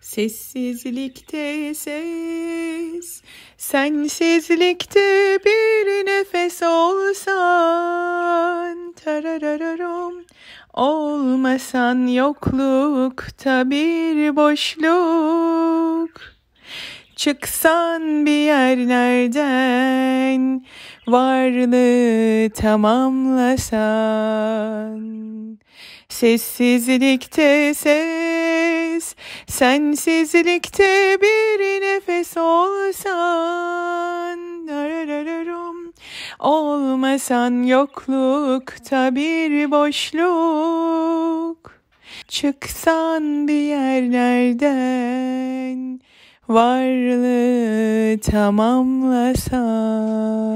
Sessizlikte ses, sensizlikte bir nefes olsan, tarararam, olmasan yoklukta bir boşluk. Çıksan bir yerlerden, varlığı tamamlasan, sessizlikte ses, Sensizlikte bir nefes olsan Olmasan yoklukta bir boşluk Çıksan bir yerlerden varlığı tamamlasan